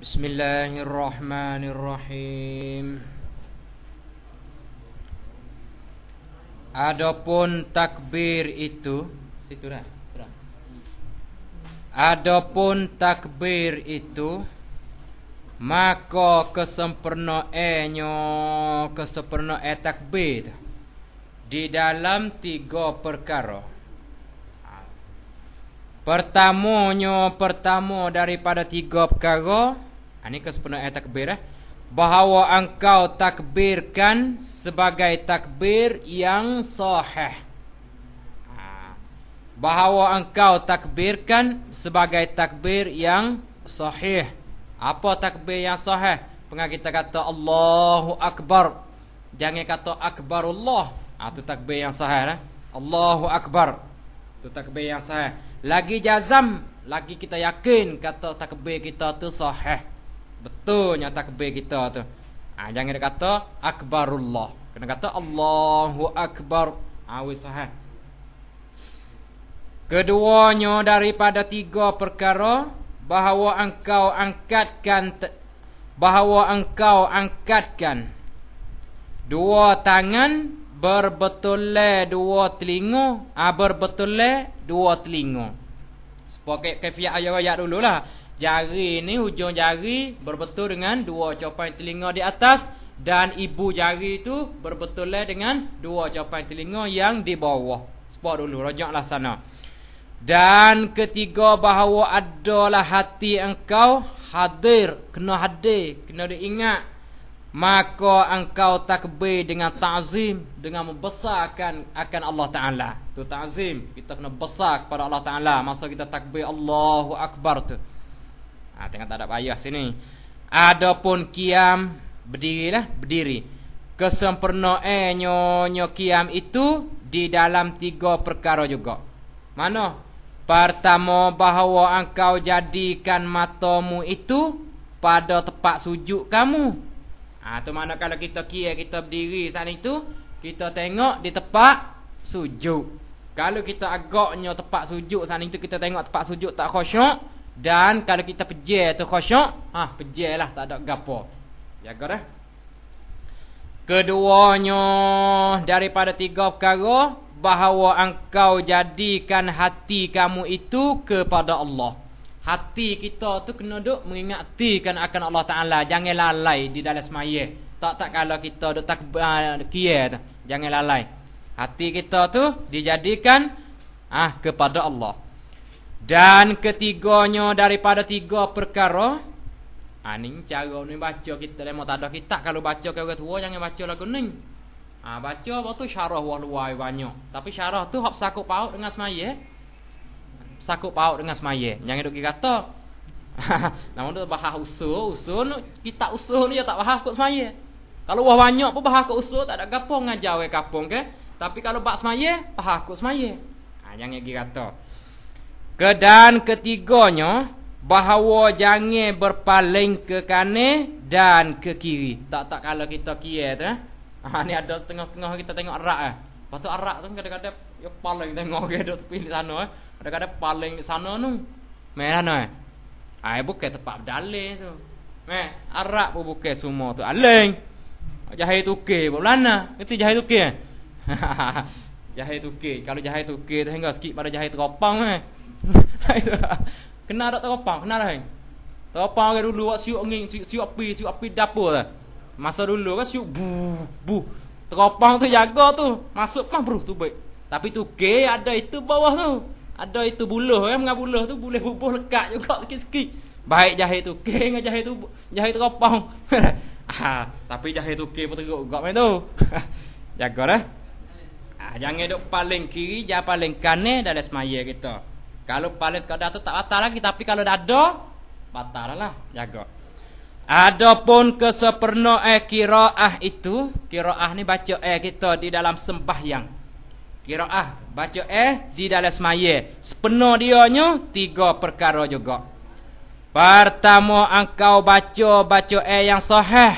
بسم الله الرحمن الرحيم Adapun takbir itu siturah. dah. Adapun takbir itu maka kesempurna enyo kesempurna e takbir di dalam tiga perkara. Pertamonyo pertama daripada tiga perkara ini kesepenuh ayat takbir eh? Bahawa engkau takbirkan sebagai takbir yang sahih ha. Bahawa engkau takbirkan sebagai takbir yang sahih Apa takbir yang sahih? Pengar kita kata Allahu Akbar Jangan kata Akbarullah Itu ha, takbir yang sahih eh? Allahu Akbar Itu takbir yang sahih Lagi jazam Lagi kita yakin kata takbir kita itu sahih Betul nyata kebir kita tu. Ha, jangan dia kata akbarullah. Kena kata Allahu akbar. Awis ah, ha, sahah. Keduanya daripada tiga perkara bahawa engkau angkatkan bahawa engkau angkatkan dua tangan berbetulai dua telinga ah berbetulai dua telinga sebagai kafiat ayat-ayat dululah jari ni hujung jari berbetul dengan dua copan telinga di atas dan ibu jari tu berbetul dengan dua copan telinga yang di bawah. Spot dulu rojaklah sana. Dan ketiga bahawa adalah hati engkau hadir kena hadir kena diingat maka engkau takbir dengan ta'zim dengan membesarkan akan Allah taala tu ta'zim kita kena besar kepada Allah taala masa kita takbir Allahu akbar tu Ha, ah, tengok tak ada payah sini. Adapun kiam berdirilah, berdiri. Kesempurnaannya eh, nyo kiam itu di dalam tiga perkara juga. Mana? Pertama bahawa engkau jadikan matamu itu pada tempat sujud kamu. Ah ha, tu mana kalau kita kiam kita berdiri saat itu, kita tengok di tempat sujud. Kalau kita agaknya tempat sujud saat itu kita tengok tempat sujud tak khusyuk, dan kalau kita pejir tu khosyuk ha, Pejir lah tak ada gapo Ya Jaga dah eh? Keduanya Daripada tiga perkara Bahawa engkau jadikan hati kamu itu kepada Allah Hati kita tu kena duk mengingatkan akan Allah Ta'ala Jangan lalai di dalam semaya Tak tak kalau kita duk tak uh, ah, kia tu Jangan lalai Hati kita tu dijadikan ah kepada Allah. Dan ketiganya daripada tiga perkara Aning ah, ha, cara ni baca kita lemah tak ada kita Kalau baca ke orang tua jangan baca lagu ni ha, Baca apa tu syarah wah luar banyak Tapi syarah tu hap sakup paut dengan semaya Sakup paut dengan semaya Jangan duk kata Namun tu bahas usul Usul ni kita usul ni tak bahas kot semaya Kalau wah banyak pun bahas kot usul Tak ada kapung ngajar weh kapung ke Tapi kalau bak semaya bahas kot semaya ha, Jangan duk kata Kedan ketiganya bahawa jangan berpaling ke kanan dan ke kiri. Tak tak kalau kita kiri tu. Eh? Ha ni ada setengah-setengah kita tengok arak eh. Patu arak tu kadang-kadang ya paling tengok ke dok tepi sana eh. Kadang-kadang paling di sana tu. Merah eh. eh, tu. Eh? Ai buka tempat dalil tu. Meh, arak pun buka semua tu. Aling. Ah, jahit tukar pula nah. Ngerti jahit tukar? Eh? Jahe tukir. Kalau jahe tukir tu hingga sikit pada jahe teropong kan. Eh. Kenal tak teropong? Kenal dah kan? Eh? Teropong dulu buat siuk angin, siuk, api, siuk api dapur lah. Masa dulu kan siuk bu bu. Teropong tu jaga tu. Masuk mah kan bro tu baik. Tapi tukir ada itu bawah tu. Ada itu buluh kan. Eh? Mengapa buluh tu boleh bubuh lekat juga sikit-sikit. Baik jahe tukir dengan jahe tu jahe teropong. ah, tapi jahe tukir pun teruk juga main tu. jaga dah. Ah, jangan duduk paling kiri, jangan paling kanan dalam semaya kita. Kalau paling sekadar tu tak batal lagi. Tapi kalau dah ada, batal lah. Jaga. Adapun kesepernoh eh kiraah itu. Kiraah ni baca eh kita di dalam sembahyang. Kiraah baca eh di dalam semaya. Sepenuh dianya tiga perkara juga. Pertama engkau baca baca eh yang sahih.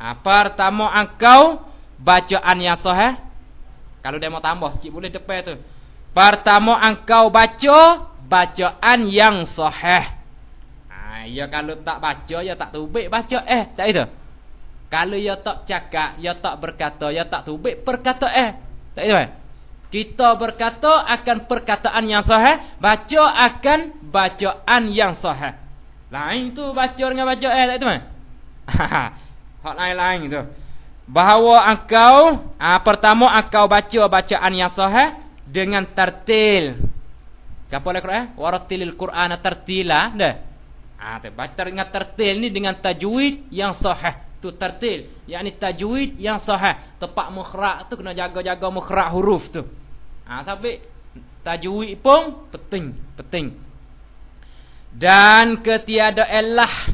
Ah, pertama engkau bacaan yang sahih. Kalau dia mau tambah sikit boleh depan tu. Pertama engkau baca bacaan yang sahih. Ah ya kalau tak baca ya tak tubik baca eh tak itu. Kalau ya tak cakap, ya tak berkata, ya tak tubik perkata eh. Tak itu. Eh? Kita berkata akan perkataan yang sahih, baca akan bacaan yang sahih. Lain tu baca dengan baca eh tak itu. Eh? Hak lain-lain tu. Gitu bahawa engkau uh, pertama engkau baca bacaan yang sahih dengan tertil. Apa lagi Quran? Waratilil Quran tertila, dah. Ah, ah tu baca dengan tertil ni dengan tajwid yang sahih. Tu tertil, Yang ni tajwid yang sahih. Tepat mukhrak tu kena jaga-jaga mukhrak huruf tu. Ah, sampai tajwid pun penting, penting. Dan ketiada elah eh,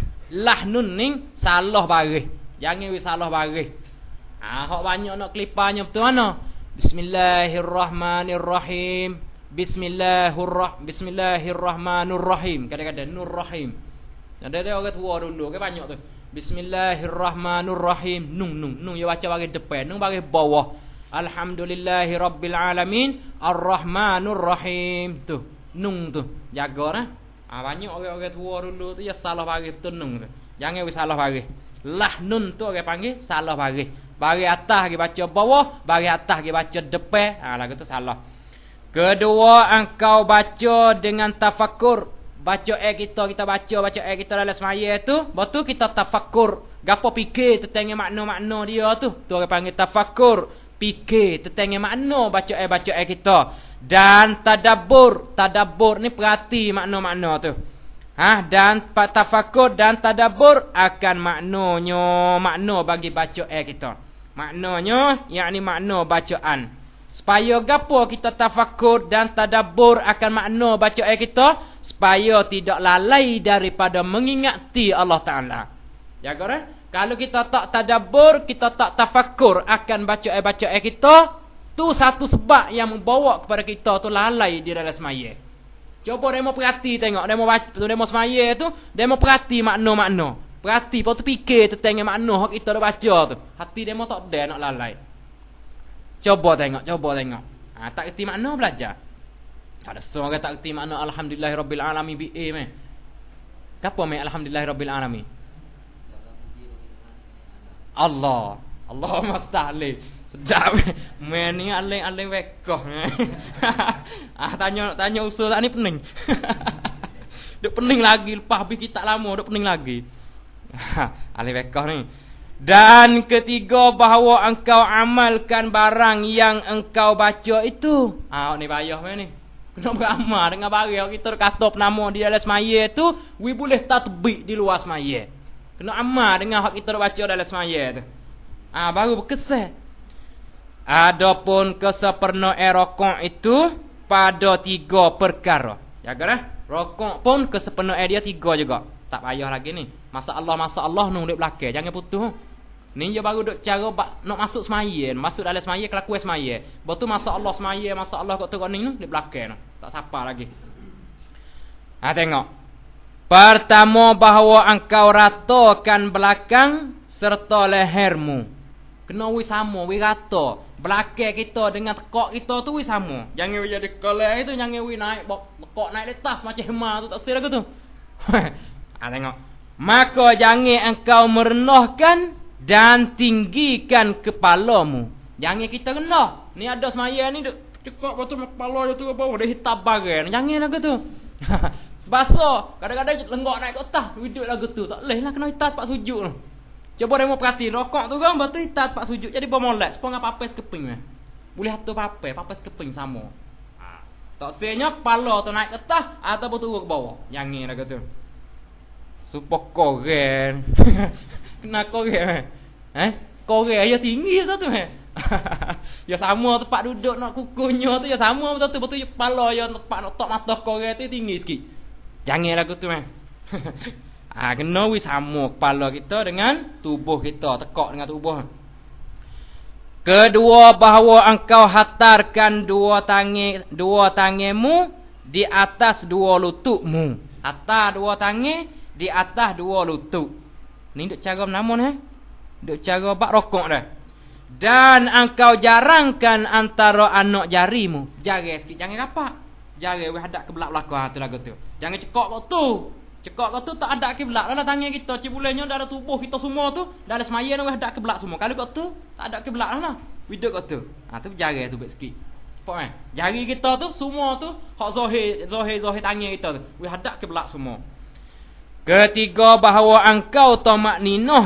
lah nun ni salah baris. Jangan we salah baris. Ah, hok banyak nak kelipanya betul mana? Bismillahirrahmanirrahim. Bismillahirrahmanirrahim. Bismillahirrahmanirrahim. Kadang-kadang nur rahim. Ada dia orang tua dulu ke banyak tu. Bismillahirrahmanirrahim. Nung nung nung Ya baca bagi depan, nung bagi bawah. Alhamdulillahi rabbil alamin arrahmanirrahim. Tu, nung tu. Jaga nah. Ha? banyak orang-orang tua dulu tu ya salah bagi tu nung Jangan we salah bagi. Lah nun tu orang panggil salah bagi. Bari atas lagi baca bawah Bari atas lagi baca depan ha, Lagu tu salah Kedua engkau baca dengan tafakur Baca air kita, kita baca Baca air kita dalam semaya tu Lepas tu kita tafakur Gapa fikir tertengah makna-makna dia tu Tu orang panggil tafakur Fikir tertengah makna baca air baca air kita Dan tadabur Tadabur ni perhati makna-makna tu Ha, dan tafakur dan tadabur akan maknanya makno bagi baca air kita. Maknanya, ini makna bacaan. Supaya gapo kita tafakur dan tadabur akan makna bacaan kita supaya tidak lalai daripada mengingati Allah Taala. Jaga ya, Kalau kita tak tadabur, kita tak tafakur akan bacaan-bacaan kita, tu satu sebab yang membawa kepada kita tu lalai di dalam semaya. Coba demo perhati tengok, demo baca, demo semaya tu, demo perhati makna-makna. Perhati pun tu fikir tentang makna kita dah baca tu. Hati dia mahu tak ada nak lalai. Cuba tengok, cuba tengok. Ha, tak kerti makna belajar. Tak ada seorang tak kerti makna Alhamdulillah Rabbil Alami B.A. meh. Kenapa meh Alhamdulillah Rabbil Alami? Allah. Allah maftah alih. Sedap. Men ni alih-alih wekoh. ah, tanya tanya usul tak ni pening. Dia pening lagi. Lepas habis kita lama, dia pening lagi. Ahli ha, bekah ni Dan ketiga bahawa engkau amalkan barang yang engkau baca itu Haa, awak ni bayar ni Kena beramal dengan barang kita kata penama di dalam semaya tu We boleh tatbik di luar semaya Kena amal dengan hak kita baca dalam semaya tu Ah baru berkesan Adapun kesempurna air itu Pada tiga perkara Jaga dah Rokok pun kesempurna dia tiga juga Tak payah lagi ni Masa Allah, masa Allah nung duduk belakang. Jangan putus. Ni dia baru duk cara ba, nak masuk semaya. Masuk dalam semaya, kelaku semaya. Lepas tu masa Allah semaya, masa Allah kat turun ni duduk belakang. Tak siapa lagi. Ha tengok. Pertama bahawa engkau ratakan belakang serta lehermu. Kena wis sama, wis rata. Belakang kita dengan tekok kita tu wis sama. Jangan jadi kolek itu jangan wis naik bok tekok naik letas macam hema tu tak sel aku tu. ha tengok. Maka jangan engkau merenahkan dan tinggikan kepalamu. Jangan kita rendah. Ni ada semaya ni duk cekak batu kepala dia tu apa dah hitam bareng. Jangan lagu tu. Sebasa kadang-kadang lenggok naik ke atas hidup lagu tu tak leh lah kena hitam tempat sujud tu. Cuba demo perhati rokok tu kan batu hitam tempat sujud jadi bermolek sepong apa-apa sekeping eh. Lah. Boleh atur apa-apa apa-apa sekeping sama. Ha. Tak sianya kepala tu naik ke atas atau turun ke bawah. Jangan lagu tu. Super keren Kena korek Eh, eh? Korek aja tinggi tu tu man eh? Ya sama tempat duduk nak kukunya tu Ya sama betul tu Betul kepala ya tempat nak tok mata korek tu tinggi sikit janganlah aku tu man eh? Ha, ah, kena wis sama kepala kita dengan tubuh kita Tekak dengan tubuh Kedua bahawa engkau hatarkan dua tangi dua tangimu di atas dua lututmu. Atas dua tangi di atas dua lutut. Ni duk cara bernama ni eh. Duk cara bab rokok dah. Dan engkau jarangkan antara anak jarimu. Jari sikit jangan rapat. Jari we hadap ke belak-belak ha tu lagu tu. Jangan cekok tu, Cekok tu tak ada ke belak dalam tangan kita. Cibulenya dalam tubuh kita semua tu, dalam semaya nak hadap ke belak semua. Kalau kau tu tak ada ke belak lah. Widuk kau tu. Ha tu jari tu baik sikit. Nampak kan? Eh? Jari kita tu semua tu hak zahir zahir zahir tangan kita tu. We hadap ke belak semua. Ketiga bahawa engkau tamak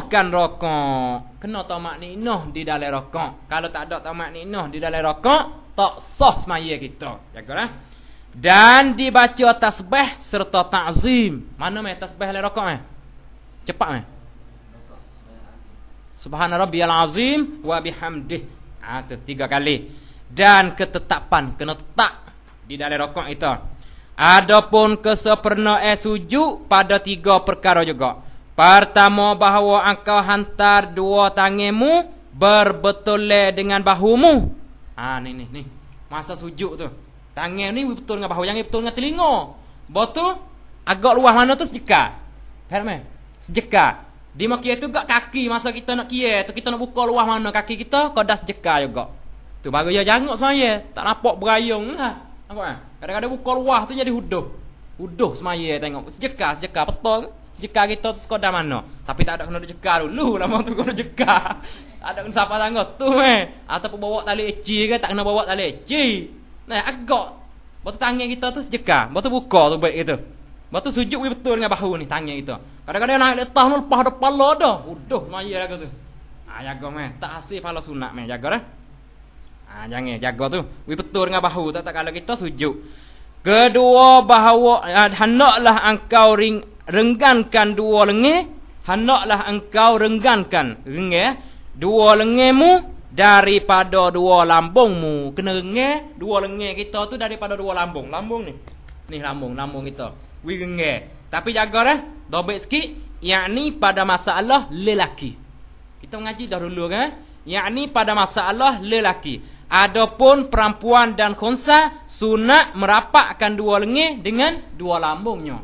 kan rokok. Kena tamak ninoh di dalam rokok. Kalau tak ada tamak ninoh di dalam rokok, tak sah semaya kita. Jagalah. Eh? Dan dibaca tasbih serta ta'zim. Mana meh tasbih le rokok meh? Cepat meh. Subhana rabbiyal azim wa bihamdih. Ah tu tiga kali. Dan ketetapan kena tetap di dalam rokok itu. Adapun kesempurna eh sujud pada tiga perkara juga. Pertama bahawa engkau hantar dua tangimu berbetul dengan bahumu. Ha ni ni ni. Masa sujud tu. Tangan ni betul dengan bahu, yang betul dengan telinga. Betul? Agak luas mana tu sejekah. Faham eh? Sejekah. Di makia tu gak kaki masa kita nak kia tu kita nak buka luas mana kaki kita kau dah sejekah juga. Tu baru dia jangok semaya, tak nampak berayung lah apa kan? Kadang-kadang buka wah tu jadi huduh. Huduh semaya tengok. Sejekah, sejekah. Betul. Sejekah kita tu sekodah mana. Tapi tak ada kena dijekah dulu. Lama tu kena jekah. Tak ada kena sapa tangga tu eh. Ataupun bawa tali eci ke tak kena bawa tali eci. Nah, agak. Bawa tu tangan kita tu sejekah. Bawa tu buka tu baik gitu. Bawa tu sujuk pun betul dengan bahu ni tangan kita. Kadang-kadang naik letah lepas ada pala dah. Huduh semaya lah tu. Ah, jaga meh. Tak hasil pala sunat meh. Jaga dah. Eh? Ha, jangan jaga tu. Wei betul dengan bahu tak, tak kalau kita sujud. Kedua bahawa ah, hendaklah engkau ring, renggankan dua lengan, hendaklah engkau renggankan lengan eh. dua lenganmu daripada dua lambungmu. Kena renge dua lengan kita tu daripada dua lambung. Lambung ni. Ni lambung, lambung kita. Wei renge. Tapi jaga dah, eh. dobek sikit yakni pada masalah lelaki. Kita mengaji dah dulu kan? Eh. Yang ni pada masalah lelaki. Adapun perempuan dan khunsa sunat merapatkan dua lengan dengan dua lambungnya.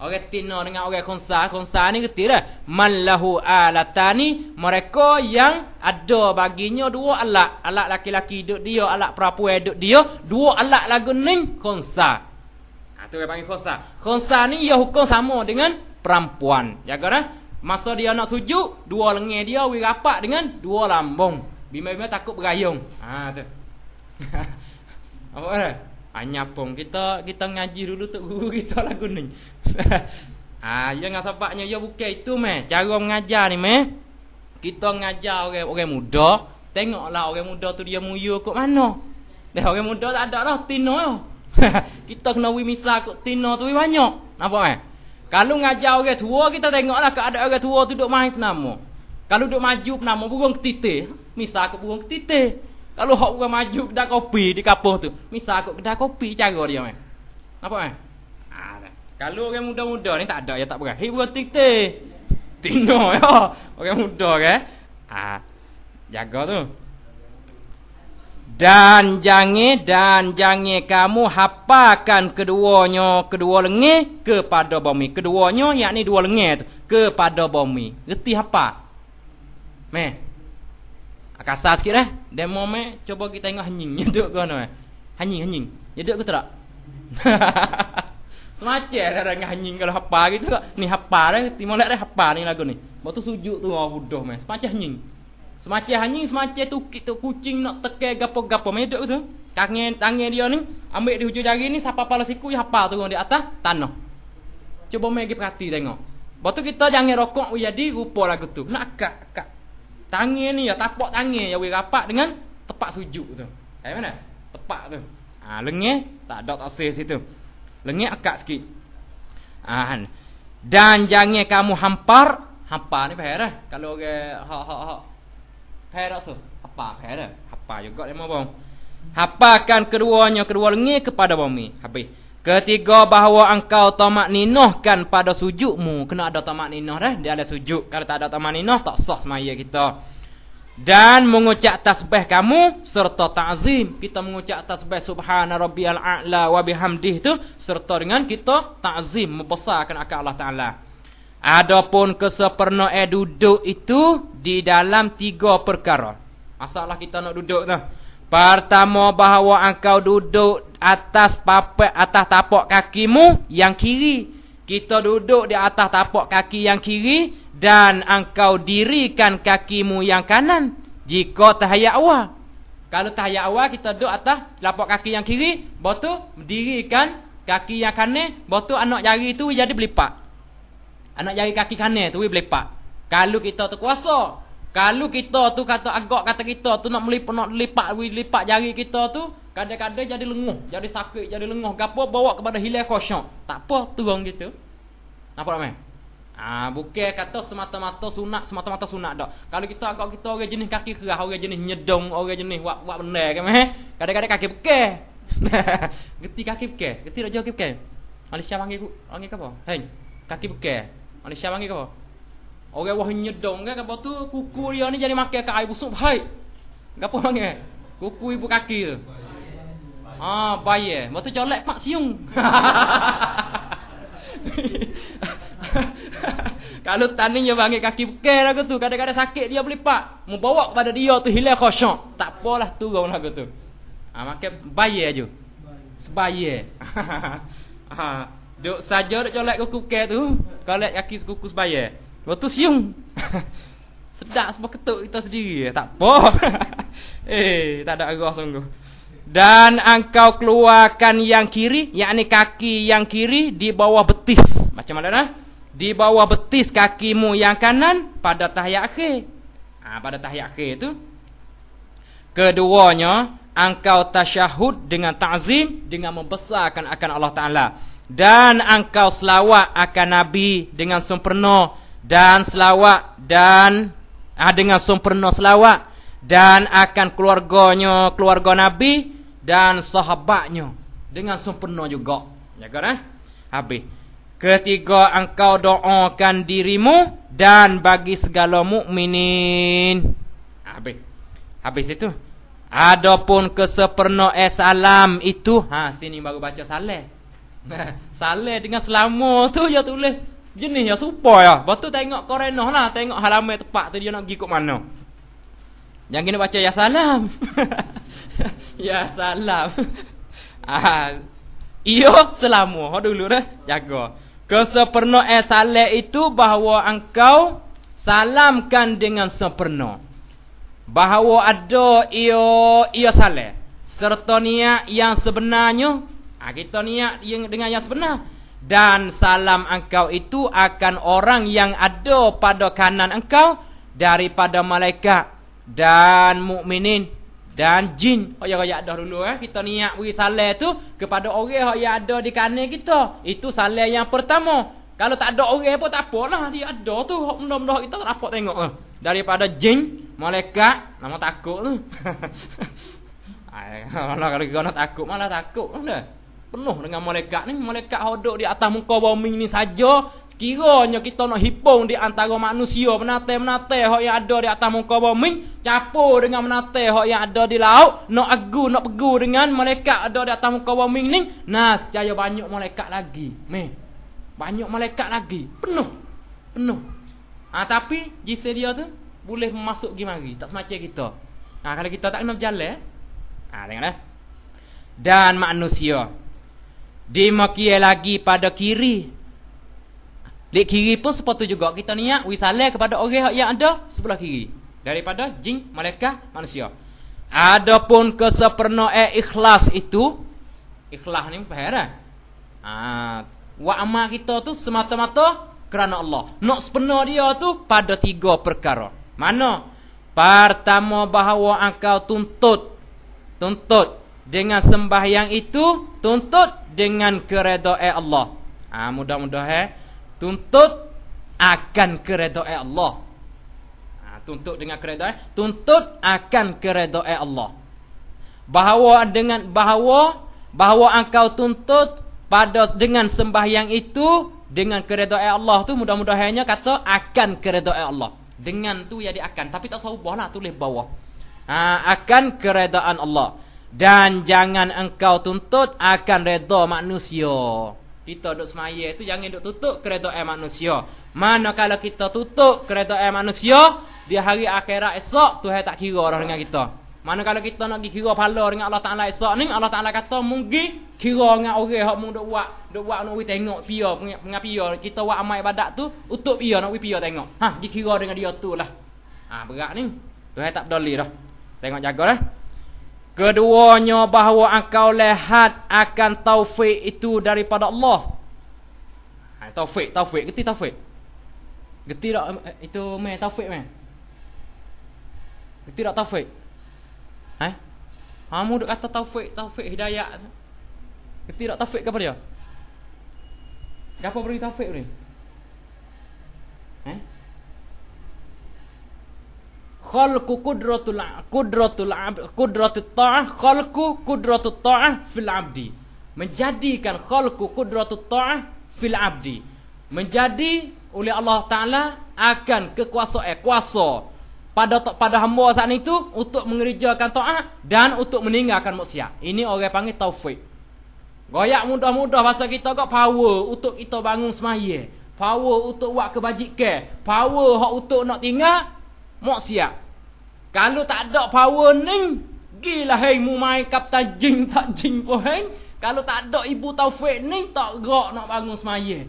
Orang tina dengan orang khunsa, khunsa ni kata dah, man lahu alatani, mereka yang ada baginya dua alat, alat laki-laki duduk dia, alat perempuan duduk dia, dua alat lagu ni khunsa. Ha tu panggil khunsa. Khunsa ni ia hukum sama dengan perempuan. Jaga dah. Masa dia nak sujud, dua lengan dia wirapat dengan dua lambung. Bima-bima takut berayung. Ha tu. Apa dah? Kan? Hanya pun kita kita ngaji dulu tu guru kita lagu ni. ha ya ngah sepaknya ya bukan itu meh. Cara mengajar ni meh. Kita mengajar orang orang muda, tengoklah orang muda tu dia muyu kok mana. Dah orang muda tak ada lah tino. kita kena wi misal kok tino tu banyak. Nampak meh? Kalau ngajar orang tua kita tengoklah keadaan orang tua tu duk main nama. Kalau duk maju nama burung ketitik misal aku buang titik. Kalau hak orang maju kedai kopi di kampung tu, misal aku kedai kopi cara dia meh. Apa meh? Kalau orang muda-muda ni tak ada ya tak apa. Hei buang titik. Tengok ya. Orang muda ke? Eh. Ah. Jaga tu. Dan jangan dan jangan kamu hapakan keduanya kedua lengi kepada bumi. Keduanya yakni dua lengi tu kepada bumi. Reti apa? Meh kasar sikit eh dan momen cuba kita tengok hening duduk kono eh hanying, hening duduk ke tak semacam ada orang hening kalau hapa gitu kok ni hapa dah timo lek hapa ni lagu ni waktu sujud tu oh bodoh meh semacam hening semacam hening semacam tu kita kucing nak teke gapo-gapo meh duduk tu tangan tangan dia ni ambil di hujung jari ni siapa pala siku ya hapa tu di atas tanah cuba meh pergi perhati tengok waktu kita jangan rokok oh, jadi rupa lagu tu nak kak kak Tangan ni ya tapak tangan ya boleh rapat dengan tepat sujud tu. Eh mana? Tepat tu. Ah ha, lengan tak ada tak situ. Lengan agak sikit. Ah ha, dan jangan kamu hampar hampar ni bahaya dah. Eh. Kalau orang ha ha ha. Bahaya so. Apa bahaya? Apa juga lemah bom. Hapakan keduanya kedua lengan kepada bumi. Habis. Ketiga bahawa engkau tamak ninohkan pada sujudmu. Kena ada tamak ninoh dah. Eh? Dia ada sujud. Kalau tak ada tamak ninoh, tak sah semaya kita. Dan mengucap tasbih kamu serta ta'zim. Kita mengucap tasbih subhana rabbi al-a'la wa bihamdih tu. Serta dengan kita ta'zim membesarkan akal Allah Ta'ala. Adapun kesepernah eh duduk itu di dalam tiga perkara. asalah kita nak duduk tu. Pertama bahawa engkau duduk atas pape atas tapak kakimu yang kiri. Kita duduk di atas tapak kaki yang kiri dan engkau dirikan kakimu yang kanan jika tahayyat awal. Kalau tahayyat awal kita duduk atas tapak kaki yang kiri, botu dirikan kaki yang kanan, botu anak jari itu jadi belipak Anak jari kaki kanan tu berlipat. Kalau kita tu kuasa kalau kita tu kata agak kata kita tu nak melipat nak lipat lipat jari kita tu kadang-kadang jadi lenguh, jadi sakit, jadi lenguh, gapo bawa kepada hilal khosyak. Tak apa, turun gitu. Apa tak main? Ah, bukan kata semata-mata sunat, semata-mata sunat dak. Kalau kita agak kita orang jenis kaki keras, orang jenis nyedong, orang jenis buat buat benda kan meh. Kadang-kadang kaki bekel. Geti kaki bekel, geti dak jauh kaki bekel. Malaysia panggil panggil apa? Hei, kaki bekel. Malaysia panggil apa? Orang wah nyedong kan apa tu kuku dia ni jadi makan ke air busuk hai. Gapo mangnya? Kuku ibu kaki tu. Ah, bayar. Eh. Mau tu colek mak siung. Kalau dia bangi kaki bekel aku tu, kadang-kadang sakit dia beli pak. Mau bawa kepada dia tu hilang khosyok. Tak apalah turun lah aku tu. Ah, maka bayar aja. Eh, sebayar. Eh. ah, duk saja duk colek kuku bekel tu. Colek kaki kuku sebayar. Lepas tu siung Sedap sebab ketuk kita sendiri Tak apa Eh tak ada arah sungguh Dan engkau keluarkan yang kiri Yang ni kaki yang kiri Di bawah betis Macam mana nah? Di bawah betis kakimu yang kanan Pada tahiyat akhir ha, Pada tahiyat akhir tu Keduanya Engkau tasyahud dengan ta'zim Dengan membesarkan akan Allah Ta'ala Dan engkau selawat akan Nabi Dengan sempurna dan selawat dan ah, dengan sempurna selawat dan akan keluarganya keluarga nabi dan sahabatnya dengan sempurna juga ya kan eh? habis ketiga engkau doakan dirimu dan bagi segala mukminin habis habis itu adapun kesempurna eh, salam itu ha sini baru baca salam saleh dengan selama tu ya tulis Jenisnya serupa lah. Lepas tu tengok korenah lah. Tengok halaman tepat tu dia nak pergi kat mana. Jangan kena baca Ya Salam. ya Salam. Ah. Iyo selama. Ha dulu dah. Jaga. Kesempurna eh salat itu bahawa engkau salamkan dengan sempurna. Bahawa ada iyo iyo salat. Serta niat yang sebenarnya. Ha, kita niat yang, dengan yang sebenar dan salam engkau itu akan orang yang ada pada kanan engkau daripada malaikat dan mukminin dan jin. Oh ya kaya dah dulu eh kita niat bagi salam tu kepada orang yang ada di kanan kita. Itu salam yang pertama. Kalau tak ada orang pun tak apalah dia ada tu. Mudah-mudah kita tak dapat tengok eh. Daripada jin, malaikat, nama takut tu. Ay, kalau kena takut malah takut. Dah penuh dengan malaikat ni malaikat hodok di atas muka bumi ni saja sekiranya kita nak hipung di antara manusia menate-menate hok yang ada di atas muka bumi capur dengan menate hok yang ada di laut nak agu nak pegu dengan malaikat ada di atas muka bumi ni nah secara banyak malaikat lagi me, banyak malaikat lagi penuh penuh ah ha, tapi jisil dia tu boleh masuk pergi mari tak semacam kita ah ha, kalau kita tak kena berjalan eh. ah ha, tengoklah dan manusia Dimakia lagi pada kiri. Di kiri pun sepatu juga kita niat wisale kepada orang yang ada sebelah kiri. Daripada jin, malaikat, manusia. Adapun kesepurna eh, ikhlas itu. Ikhlas ni perhera. Ah, ha, wa amal kita tu semata-mata kerana Allah. Nak sepurna dia tu pada tiga perkara. Mana? Pertama bahawa engkau tuntut. Tuntut. Dengan sembahyang itu, tuntut dengan keredoan Allah. Ah ha, mudah-mudahan eh? tuntut akan keredoan Allah. Ha, tuntut dengan keredoan, eh? tuntut akan keredoan Allah. Bahawa dengan bahawa bahawa engkau tuntut pada dengan sembahyang itu dengan keredoan Allah tu mudah mudahnya kata akan keredoan Allah. Dengan tu ya dia akan tapi tak sahubahlah tulis bawah. Ha, akan keredaan Allah. Dan jangan engkau tuntut akan redha manusia. Kita duk semaya itu jangan duk tutup keredoan manusia. Mana kalau kita tutup keredoan manusia, di hari akhirat esok Tuhan tak kira orang dengan kita. Mana kalau kita nak kira pahala dengan Allah Ta'ala esok ni, Allah Ta'ala kata mungkin kira dengan orang yang mung duk buat, duk buat nak tengok pia, pengap pia, kita buat amai badak tu, utup pia nak pergi pia tengok. Ha, dikira dengan dia tu lah. Ha, berat ni. Tuhan tak peduli dah. Tengok jaga dah. Eh? Keduanya bahawa engkau lehat akan taufik itu daripada Allah. Ha, taufik, taufik. Geti taufik. Geti tak eh, itu main taufik main? Geti tak taufik? Eh? Kamu duk kata taufik, taufik, hidayah, Geti tak taufik kepada dia? Kenapa beri taufik ni? Eh? khalqu qudratul qudratul qudratut ta'ah khalqu qudratut ta'ah fil abdi menjadikan khalqu qudratut ta'ah fil abdi menjadi oleh Allah taala akan kekuasaan eh, kuasa pada pada hamba saat itu untuk mengerjakan taat dan untuk meninggalkan maksiat ini orang panggil taufik goyak mudah-mudah bahasa kita kok power untuk kita bangun semaya power untuk buat kebajikan power untuk nak tinggal maksiat. Kalau tak ada power ni, gila hei mu kapta jin tak jin pun hei. Kalau tak ada ibu taufik ni, tak gerak nak bangun semayin.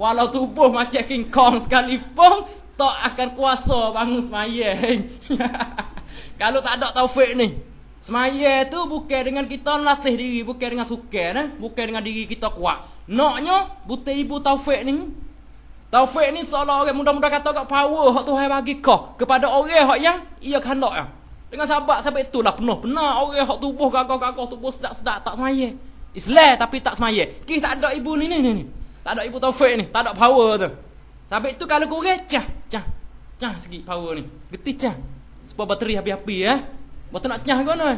Walau tubuh macam King Kong sekalipun, tak akan kuasa bangun semayin. Kalau tak ada taufik ni, Semaya tu bukan dengan kita latih diri, bukan dengan suka, eh? bukan dengan diri kita kuat. Naknya, butir ibu taufik ni, Taufik ni seolah orang mudah-mudah kata kat power hak Tuhan bagi kau kepada orang hak yang ia kehendak ya. Dengan sahabat sampai itulah penuh penuh orang hak tubuh gagah-gagah tubuh sedak-sedak tak semaya. Islam tapi tak semaya. Kita tak ada ibu ni ni ni. Tak ada ibu Taufik ni, tak ada power tu. Sampai itu kalau kau cah, cah. Cah sikit power ni. Getih cah. Sepa bateri api-api ya. Eh? nak cah mana,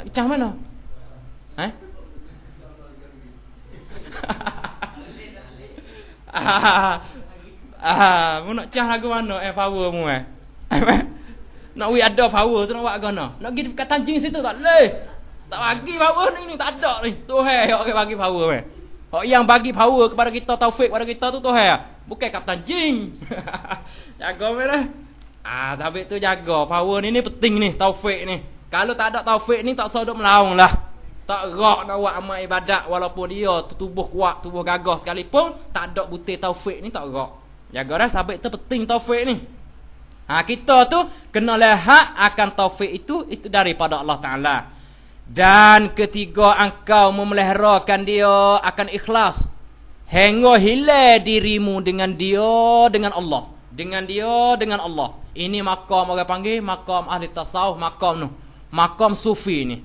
Nak cah mana? Eh? Ah, mu nak cah lagu mana eh power mu eh? nak we ada power tu nak buat gana. Nak pergi dekat tanjing situ tak leh. Tak bagi power ni ni tak ada ni. Tuhan yang okay, bagi power meh. Hak yang bagi power kepada kita taufik kepada kita tu Tuhan. Bukan kapten jing. jaga meh Ah, sabik tu jaga power ni ni penting ni taufik ni. Kalau tak ada taufik ni tak sodok melaung lah. Tak rak nak buat amal ibadat walaupun dia tubuh kuat, tubuh gagah sekalipun, tak ada butir taufik ni tak rak. Jaga dah sahabat tu penting taufik ni. Ha, kita tu kena lihat akan taufik itu itu daripada Allah Taala. Dan ketiga engkau memeliharakan dia akan ikhlas. Hengo hilai dirimu dengan dia dengan Allah. Dengan dia dengan Allah. Ini makam orang panggil makam ahli tasawuf makam tu. Makam sufi ni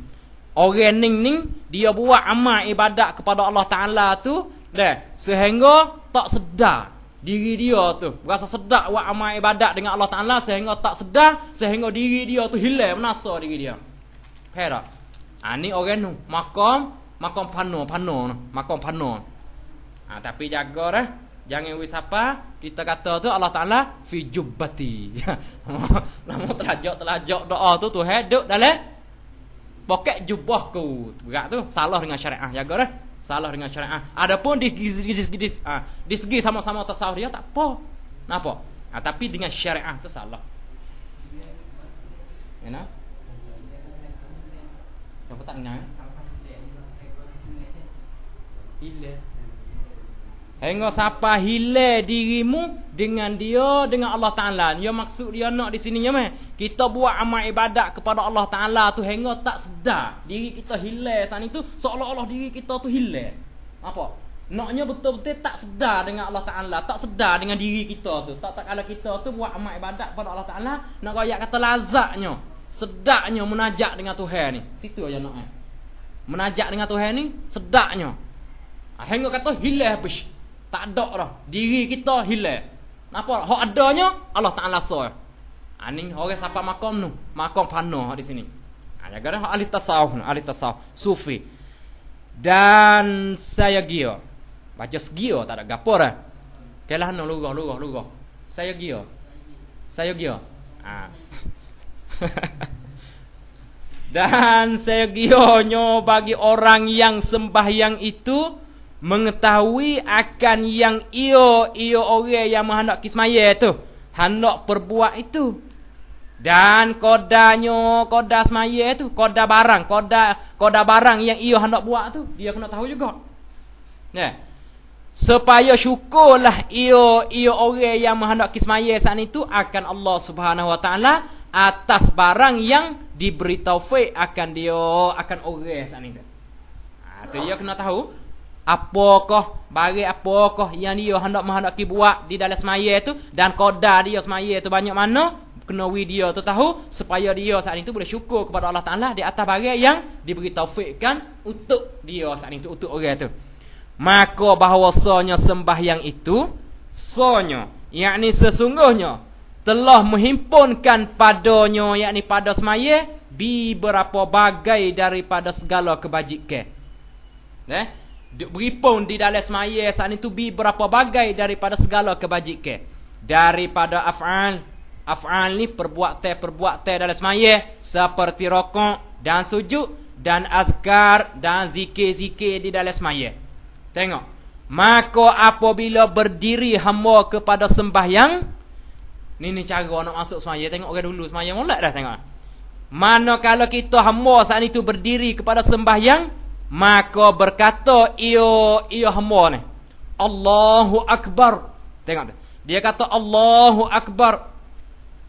orang ning ni dia buat amal ibadat kepada Allah Taala tu deh sehingga tak sedar diri dia tu rasa sedar buat amal ibadat dengan Allah Taala sehingga tak sedar sehingga diri dia tu hilang menasa diri dia perak ani ha, orang nu makam makam fano panon. makam fano ha, tapi jaga dah Jangan wis apa kita kata tu Allah Taala fi jubbati. Lama terajak terajak doa tu tu hidup dalam pokok jubahku enggak tu salah dengan syariah ya gara salah dengan syariah adapun di segi ah, di segi sama-sama tasawuf ya tak apa napa nah, tapi dengan syariah tu salah ya nah coba tak ngang eh? ilah Hingga siapa hilang dirimu dengan dia, dengan Allah Ta'ala. Dia maksud dia nak di sini. Ya, kita buat amal ibadat kepada Allah Ta'ala tu hingga tak sedar. Diri kita hilang saat itu seolah-olah diri kita tu hilang. Apa? Naknya betul-betul tak sedar dengan Allah Ta'ala. Tak sedar dengan diri kita tu. Tak tak kalau kita tu buat amal ibadat kepada Allah Ta'ala. Nak kaya kata lazaknya. Sedaknya menajak dengan Tuhan ni. Situ aja nak. Eh. Menajak dengan Tuhan ni sedaknya. Ah, hingga kata hilang bersih tak ada dah diri kita hilang napa hak adanya Allah taala so anin ah, orang siapa makam nu makam fana di sini ada ah, gara ahli tasawuf ahli tasawuf sufi dan saya gio baca segio tak ada gapo dah kelah nu lugah lugah lugah saya gio saya gio ah dan saya gio nyo bagi orang yang sembahyang itu mengetahui akan yang io io orang yang hendak kismaye tu hendak perbuat itu dan kodanya koda semaya tu koda barang koda koda barang yang io hendak buat tu dia kena tahu juga ya yeah. supaya syukurlah io io orang yang hendak kismaye saat itu akan Allah Subhanahu Wa Taala atas barang yang diberi taufik akan dia akan orang saat itu ah, tu dia kena tahu apakah bagi apakah yang dia hendak menghendak buat di dalam semaya itu dan kodar dia semaya itu banyak mana kena dia tu tahu supaya dia saat itu boleh syukur kepada Allah Taala di atas bagi yang diberi taufikkan untuk dia saat itu untuk orang itu maka bahwasanya yang itu sonyo yakni sesungguhnya telah menghimpunkan padanya yakni pada semaya beberapa bagai daripada segala kebajikan eh Beripun di dalam semaya saat itu berapa bagai daripada segala kebajikan. Daripada af'al. Af'al ni perbuatan-perbuatan dalam semaya. Seperti rokok dan sujud dan azkar dan zikir-zikir di dalam semaya. Tengok. Maka apabila berdiri hamba kepada sembahyang. Ni ni cara nak masuk semaya. Tengok orang dulu semaya mulut dah tengok. Mana kalau kita hamba saat itu berdiri kepada Sembahyang. Maka berkata ia ia hamba ni. Allahu akbar. Tengok tu. Dia kata Allahu akbar.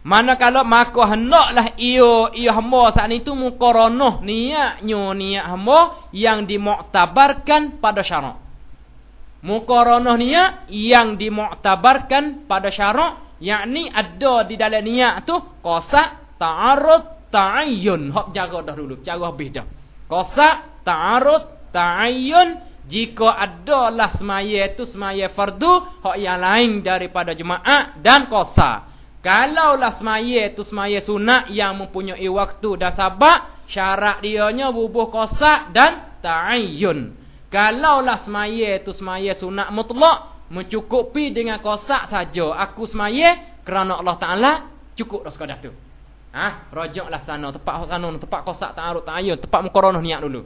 mana Manakala maka hendaklah ia ia hamba saat itu mukaranah niatnya niat hamba yang dimuktabarkan pada syarak. Mukaranah niat yang dimuktabarkan pada syarak yakni ada di dalam niat tu qasad ta'arud ta'ayyun hab jaga dah dulu jaga habis dah. Kosak, ta'arud, ta'ayun Jika adalah semaya itu semaya fardu Hak yang lain daripada jemaah dan qasak Kalaulah semaya itu semaya sunat yang mempunyai waktu dan sabak Syarat dianya bubuh kosak dan ta'ayun Kalaulah semaya itu semaya sunat mutlak Mencukupi dengan kosak saja Aku semaya kerana Allah Ta'ala cukup dah sekadar itu Ah, ha? rojoklah sana, tempat hok sana, tempat kosak tak arut tak tempat mukoronoh niat dulu.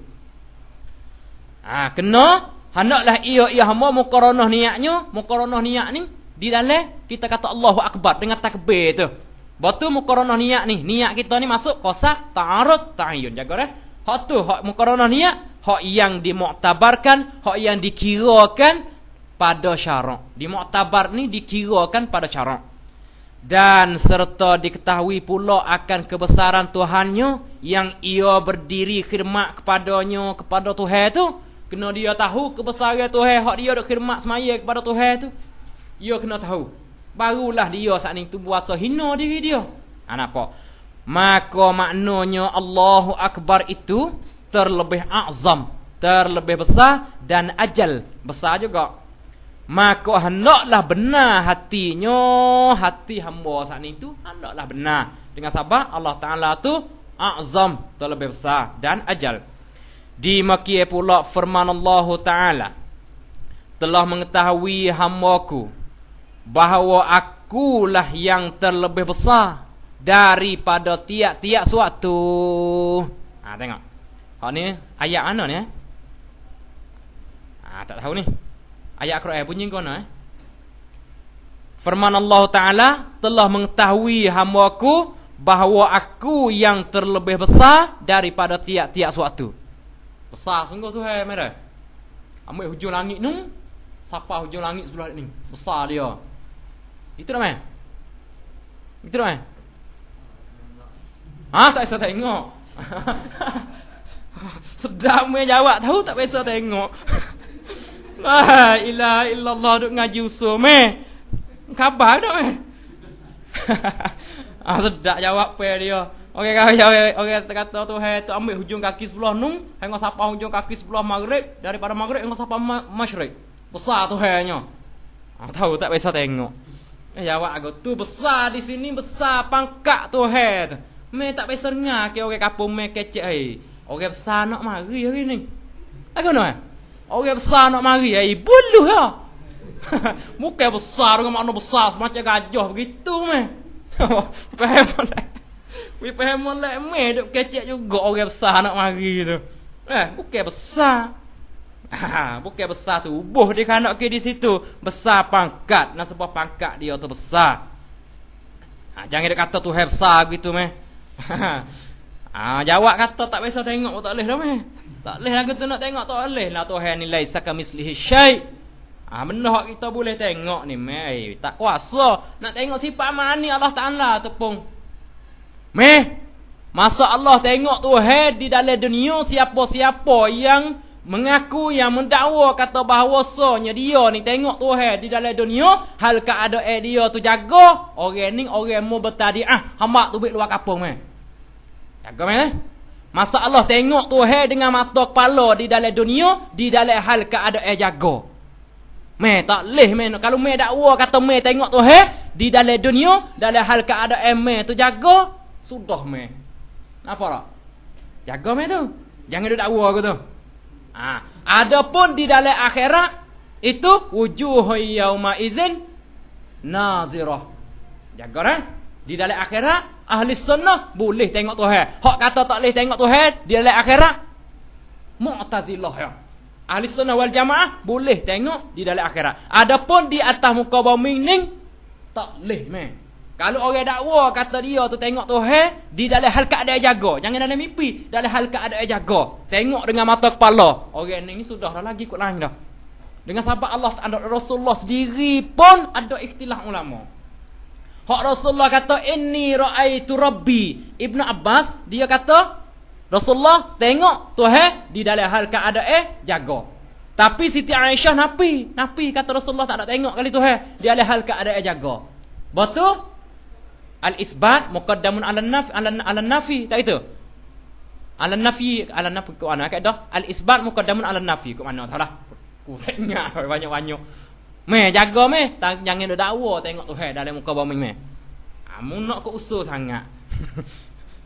Ah, ha, kena hendaklah ia ia hamba mukoronoh niatnya, mukoronoh niat ni di dalam kita kata Allahu Akbar dengan takbir tu. Batu mukoronoh niat ni, niat kita ni masuk kosak tak arut jaga dah. Hak tu hak mukoronoh niat, hak yang dimuktabarkan, hak yang dikirakan pada syarak. Dimuktabar ni dikirakan pada syarak dan serta diketahui pula akan kebesaran Tuhannya yang ia berdiri khidmat kepadanya kepada Tuhan itu kena dia tahu kebesaran Tuhan hak dia dok khidmat semaya kepada Tuhan itu, ia kena tahu barulah dia saat ni tu puasa hina diri dia ha napa maka maknanya Allahu akbar itu terlebih azam terlebih besar dan ajal besar juga Maka hendaklah benar hatinya hati hamba saat itu hendaklah benar dengan sabar Allah Taala tu azam tu lebih besar dan ajal. Di makiyah pula firman Allah Taala telah mengetahui hamba hambaku bahawa akulah yang terlebih besar daripada tiap-tiap suatu. Ha tengok. Hak ni ayat mana ni? Eh? Ha tak tahu ni. Ayat Al-Quran bunyi kono eh. Firman Allah Taala telah mengetahui hamba-Ku bahawa aku yang terlebih besar daripada tiap-tiap suatu. Besar sungguh tu hai mera. Ambil hujung langit ni, siapa hujung langit sebelah ni? Besar dia. Itu nama? Itu nama? Ha, tak bisa tengok. Sedap punya jawab tahu tak bisa tengok. La ilaha illallah duk ngaji usul meh. Khabar duk meh. ah sedak jawab pe dia. Okey kau ya okey okay, okay, kata tu hai tu ambil hujung kaki sebelah nung, hai ngau sapa hujung kaki sebelah maghrib daripada maghrib ngau sapa ma masyrik. Besar tu hai nya. Ah tahu tak biasa tengok. Eh jawab aku tu besar di sini besar pangkak tu hai Me tak biasa dengar ke okay, orang kampung me kecek ai. Orang okay, besar nak mari hari ni. Aku noh. Orang besar nak mari ai ya, eh, buluh ha. Muka besar dengan makna besar macam gajah begitu meh. Paham boleh. Wi paham boleh meh dok kecek juga orang besar nak mari tu. Eh, bukan besar. Ha, bukan besar tu ubuh dia kanak ke di situ besar pangkat nah sebab pangkat dia tu besar ha, jangan dia kata tu have besar gitu meh ha, jawab kata tak biasa tengok pun tak boleh dah meh tak boleh lah kita nak tengok tak boleh lah Tuhan ni laisa kamislihi syait. ah ha, benda hak kita boleh tengok ni meh tak kuasa nak tengok sifat mana Allah Taala tepung. meh. masa Allah tengok Tuhan di dalam dunia siapa-siapa yang mengaku yang mendakwa kata bahawasanya dia ni tengok Tuhan di dalam dunia hal ka ada eh dia tu jaga orang ni orang mu bertadiah hamba tu buat luar kampung meh. Jaga meh. Masa Allah tengok Tuhan dengan mata kepala di dalam dunia, di dalam hal keadaan jaga. Me tak leh me kalau me dakwa kata me tengok Tuhan di dalam dunia, dalam hal keadaan me tu jaga, sudah me. Apa lah? Jaga me tu. Jangan duduk dakwa aku tu. Ha. Adapun di dalam akhirat itu wujuhu yauma izin nazirah. Jaga dah. Eh? Kan? Di dalam akhirat ahli sunnah boleh tengok Tuhan. Hak kata tak boleh tengok Tuhan di dalam akhirat Mu'tazilah ya. Ahli sunnah wal jamaah boleh tengok di dalam akhirat. Adapun di atas muka bumi ni tak boleh meh. Kalau orang dakwa kata dia tu tengok Tuhan di dalam hal keadaan jaga. Jangan dalam mimpi, dalam hal keadaan jaga. Tengok dengan mata kepala. Orang ni sudah dah lagi kot lain dah. Dengan sahabat Allah dan Rasulullah sendiri pun ada ikhtilaf ulama. Hak Rasulullah kata inni raaitu rabbi. Ibnu Abbas dia kata Rasulullah tengok Tuhan di dalam hal keadaan eh jaga. Tapi Siti Aisyah napi, napi kata Rasulullah tak nak tengok kali Tuhan di dalam hal keadaan eh jaga. Betul? Al isbat muqaddamun 'ala nafi 'ala an-nafi tak itu. Ala nafi ala nafi ke mana kat dah al isbat muqaddamun ala nafi Kau mana tahulah kau tengah banyak-banyak Meh jaga meh tak, Jangan dia dakwa tengok tu hai dalam muka bumi meh Amu ah, nak kau usul sangat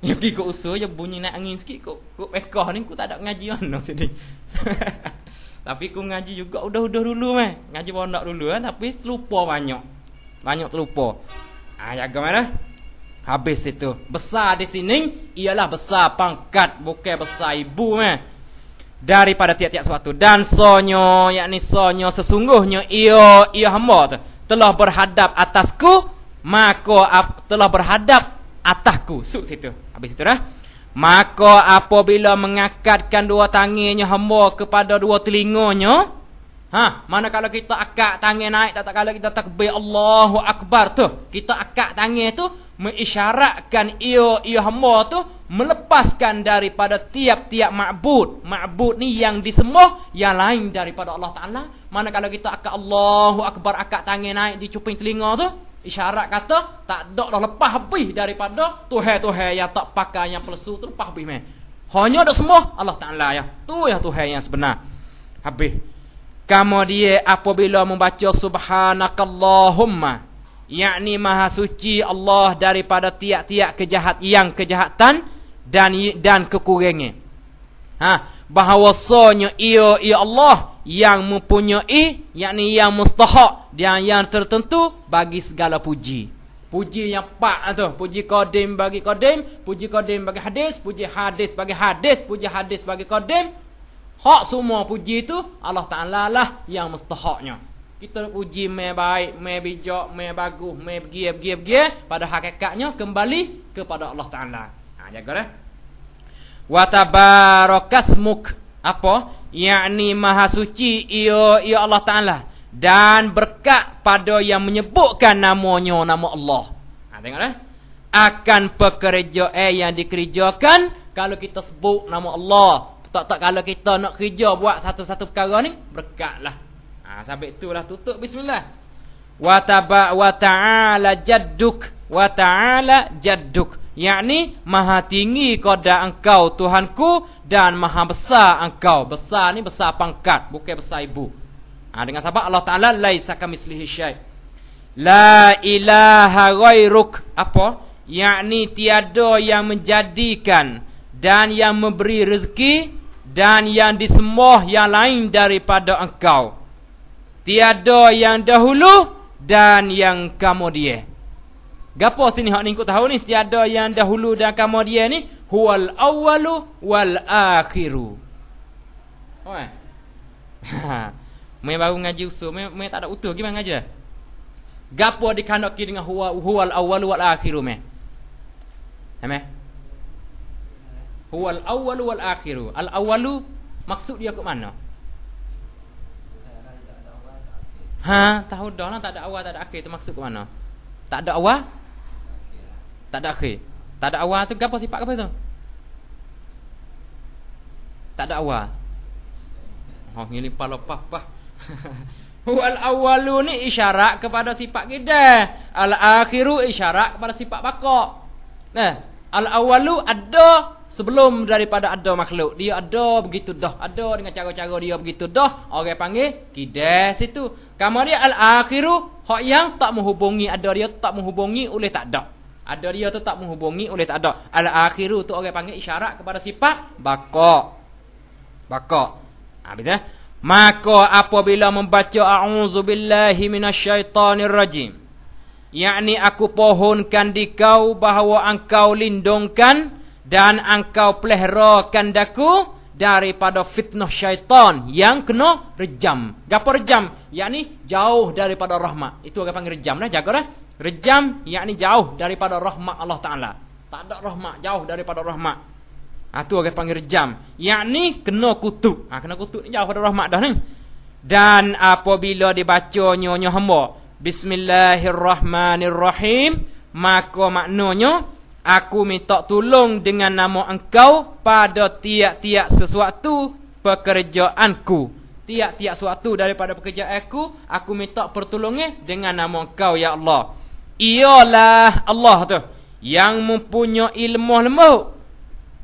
Yang pergi kau usul je bunyi naik angin sikit Kau, kau pekoh ni kau tak ada ngaji kan, mana sini Tapi kau ngaji juga udah-udah dulu meh Ngaji pondok dulu eh. tapi terlupa banyak Banyak terlupa Ah ha, jaga mana Habis itu Besar di sini Ialah besar pangkat Bukan besar ibu meh daripada tiap-tiap sesuatu dan sonyo yakni sonyo sesungguhnya ia ia hamba tu telah berhadap atasku maka ap, telah berhadap atasku sud situ habis itu dah maka apabila mengakatkan dua tangannya hamba kepada dua telinganya Ha, mana kalau kita akak tangan naik tak tak kalau kita takbir Allahu Akbar tu. Kita akak tangan tu mengisyaratkan ia ia hamba tu melepaskan daripada tiap-tiap ma'bud. Ma'bud ni yang disembah yang lain daripada Allah Taala. Mana kalau kita akak Allahu Akbar akak tangan naik di cuping telinga tu isyarat kata tak dok dah lepas habis daripada Tuhan Tuhan yang tak pakai yang palsu tu lepas habis meh. Hanya ada sembah Allah Taala ya. Tu ya Tuhan yang sebenar. Habis. Kamu dia apabila membaca subhanakallahumma yakni maha suci Allah daripada tiap-tiap kejahat yang kejahatan dan dan kekurangan. Ha, bahawasanya ia ia Allah yang mempunyai yakni yang mustahak dan yang tertentu bagi segala puji. Puji yang pak tu, puji qadim bagi qadim, puji qadim bagi hadis, puji hadis bagi hadis, puji hadis bagi qadim. Hak semua puji tu Allah Ta'ala lah yang mustahaknya. Kita puji me baik, me bijak, me bagus, me begia, begia, begia. Pada hakikatnya kembali kepada Allah Ta'ala. Ha, jaga dah. Wa tabarakasmuk. Apa? Ya'ni maha suci iya, iya Allah Ta'ala. Dan berkat pada yang menyebutkan namanya, nama Allah. Ha, tengok dah. Akan pekerja eh, yang dikerjakan kalau kita sebut nama Allah. Tak tak kalau kita nak kerja buat satu-satu perkara ni berkatlah. Ha sampai itulah tutup bismillah. Wa taba wa ta'ala jadduk wa ta'ala jadduk. Yakni maha tinggi Kau kodak engkau Tuhanku dan maha besar engkau. Besar ni besar pangkat, bukan besar ibu. Ha, dengan sebab Allah Taala laisa kamislihi syai. La ilaha ghairuk. Apa? Yakni tiada yang menjadikan dan yang memberi rezeki dan yang disembah yang lain daripada engkau tiada yang dahulu dan yang kemudian gapo sini hak ni ikut tahu ni tiada yang dahulu dan kamu dia ni huwal awwalu wal akhiru oi Mereka baru ngaji usul Mereka tak ada utuh Gimana mengajar Gapa dikandalki dengan huwa, Huwal awal Wal akhiru meh. Huwal awal wal akhiru Al awalu Maksud dia ke mana? Ha, tahu dah lah Tak ada awal, tak ada akhir tu maksud ke mana? Tak ada awal? Tak ada akhir Tak ada awal tu Apa sifat apa tu? Tak ada awal Oh, ini pala papa Huwal awalu ni isyarat kepada sifat kita Al akhiru isyarat kepada sifat bakok Nah, Al awalu ada sebelum daripada ada makhluk dia ada begitu dah ada dengan cara-cara dia begitu dah orang panggil kides itu kamari al akhiru hak yang tak menghubungi ada dia tak menghubungi oleh tak ada ada dia tu tak menghubungi oleh tak ada al akhiru tu orang panggil isyarat kepada sifat baqa baqa habis eh maka apabila membaca syaitanir rajim, yakni aku pohonkan di kau bahawa engkau lindungkan dan engkau peleherakan daku daripada fitnah syaitan yang kena rejam. Gapo rejam? Yakni jauh daripada rahmat. Itu agak panggil rejam dah, jaga dah. Rejam yakni jauh daripada rahmat Allah Taala. Tak ada rahmat, jauh daripada rahmat. Ah ha, tu orang panggil rejam. Yakni kena kutuk. Ah ha, kena kutuk ni jauh daripada rahmat dah ni. Dan apabila dibaca nyonya hamba, Bismillahirrahmanirrahim, maka maknanya Aku minta tolong dengan nama engkau pada tiap-tiap sesuatu pekerjaanku. Tiap-tiap sesuatu daripada pekerjaan aku, aku minta pertolongan eh, dengan nama engkau, Ya Allah. Iyalah Allah tu yang mempunyai ilmu lembut.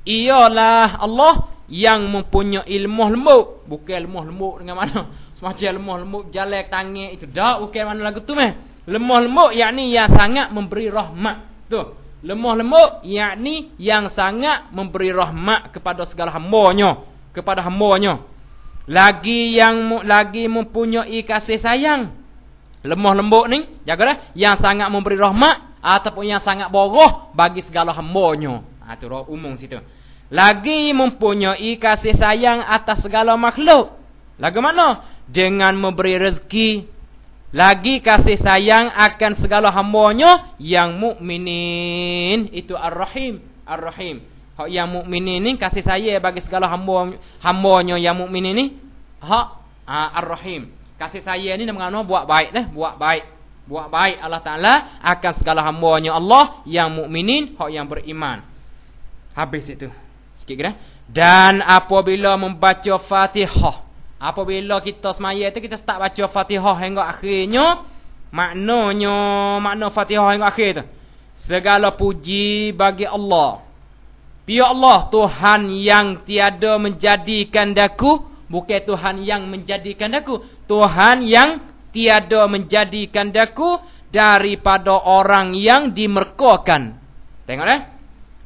Iyalah Allah yang mempunyai ilmu lembut. Bukan ilmu lembut dengan mana. Semacam ilmu lembut jalan tangan itu. dah. bukan mana lagu tu meh. Lemah lembut yakni yang sangat memberi rahmat. Tu lemah lembut yakni yang sangat memberi rahmat kepada segala hambanya kepada hambanya lagi yang lagi mempunyai kasih sayang lemah lembut ni jaga dah yang sangat memberi rahmat ataupun yang sangat boroh bagi segala hambanya ha tu umum situ lagi mempunyai kasih sayang atas segala makhluk lagu mana dengan memberi rezeki lagi kasih sayang akan segala hambanya yang mukminin itu ar-rahim ar-rahim hak yang mukminin ni kasih sayang bagi segala hamba hambanya yang mukminin ni hak ha, ar-rahim kasih sayang ni dengan Allah buat baik lah buat baik buat baik Allah Taala akan segala hambanya Allah yang mukminin hak yang beriman habis itu sikit gerah dan apabila membaca fatihah Apabila kita semaya itu kita start baca Fatihah hingga akhirnya maknanya makna Fatihah hingga akhir itu segala puji bagi Allah. Ya Allah Tuhan yang tiada menjadikan daku bukan Tuhan yang menjadikan daku Tuhan yang tiada menjadikan daku daripada orang yang dimerkakan. Tengok eh.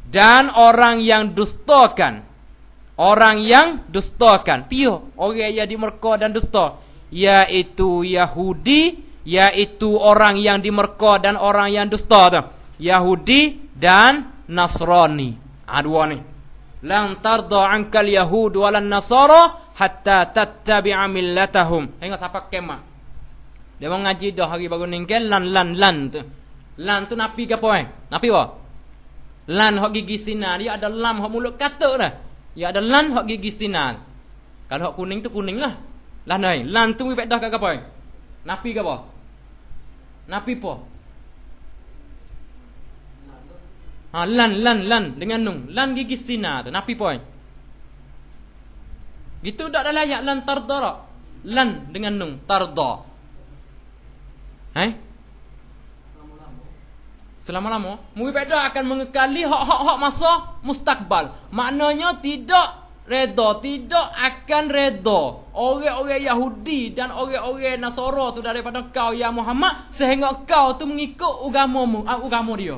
Dan orang yang dustakan orang yang dustakan pio orang yang di merka dan dusta yaitu yahudi yaitu orang yang di merka dan orang yang dusta tu yahudi dan nasrani adua ah, ni lan tardo anka al yahud wal nasara hatta tattabi'a millatahum tengok siapa kemah dia orang ngaji dah hari baru ninggal kan? lan lan lan tu lan tu napi ke apa eh napi apa lan hok gigi sinar dia ada lam hok mulut kata lah. Ya ada lan hok gigi sinan. Kalau hok kuning tu kuning lah. Lah nai, lan tu wi bedah kat kapo Napi ke apa? Napi po. Ha lan lan lan dengan nung, lan gigi sinar tu napi po Gitu dak ada layak lan tardara. Lan dengan nung tarda. Hai? Eh? selama-lama movie pedal akan mengekali hak-hak-hak masa mustakbal maknanya tidak reda tidak akan reda orang-orang Yahudi dan orang-orang Nasara tu daripada kau ya Muhammad sehingga kau tu mengikut agamamu agama uh, dia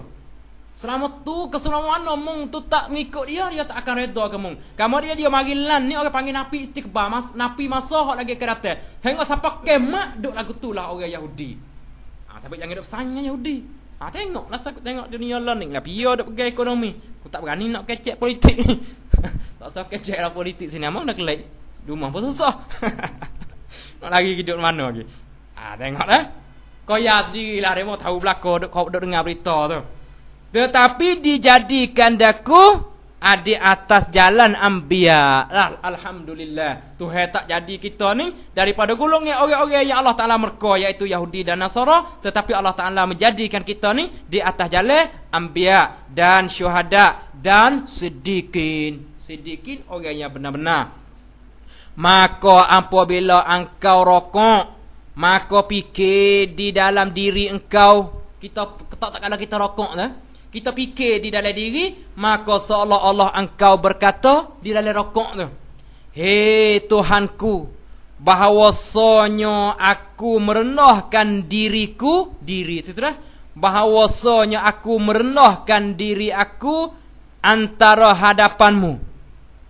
selama tu keselamatan kamu tu tak mengikut dia dia tak akan reda kamu kamu dia dia mari lan ni orang panggil napi istiqbal mas, napi masa hak lagi kereta hingga siapa kemak duk lagu tulah lah orang Yahudi ah ha, sampai jangan hidup sayang Yahudi Ha, tengok lah aku tengok dunia lah ni lah. Pia dah pegang ekonomi. Aku tak berani nak kecek politik. tak usah kecek lah politik sini. Amang dah kelek. Rumah pun susah. nak lagi hidup mana lagi. Ha, tengok lah. Kau ya sendirilah. Dia mahu tahu belakang. Kau dah dengar berita tu. Tetapi dijadikan daku. Adi ah, atas jalan ambia. Lah, Alhamdulillah. Tuhai tak jadi kita ni. Daripada gulungnya orang-orang yang Allah Ta'ala merka. Iaitu Yahudi dan Nasara. Tetapi Allah Ta'ala menjadikan kita ni. Di atas jalan ambia. Dan syuhada. Dan sedikin. Sedikin orang yang benar-benar. Maka apabila engkau rokok. Maka fikir di dalam diri engkau. Kita tak kalah kita rokok lah. Eh? kita fikir di dalam diri maka seolah Allah engkau berkata di dalam rokok tu hei Tuhanku bahawasanya aku merenahkan diriku diri itu dah bahawasanya aku merenahkan diri aku antara hadapanmu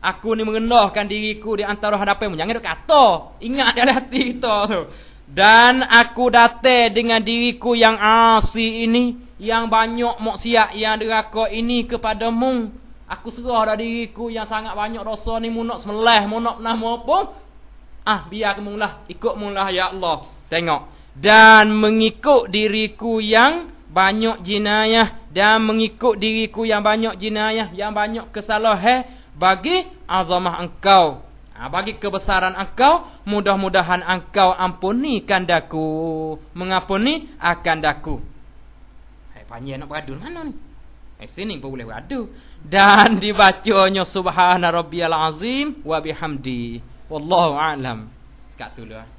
aku ni merenahkan diriku di antara hadapanmu jangan kata ingat dalam hati kita tu dan aku datang dengan diriku yang asi ini Yang banyak maksiat yang diraka ini kepadamu Aku serah dah diriku yang sangat banyak dosa ni Munak semelah, munak nah maupun Ah, biar kamu lah, ikut mulah ya Allah Tengok Dan mengikut diriku yang banyak jinayah Dan mengikut diriku yang banyak jinayah Yang banyak kesalahan Bagi azamah engkau Ha, bagi kebesaran engkau, mudah-mudahan engkau ampuni kandaku. Mengampuni akandaku. Ah, Hai, eh, panjang nak beradu mana ni? Hai, eh, sini pun boleh beradu. Dan dibacanya subhanarabbiyal azim wa bihamdi. Wallahu alam. Sekat tu lah.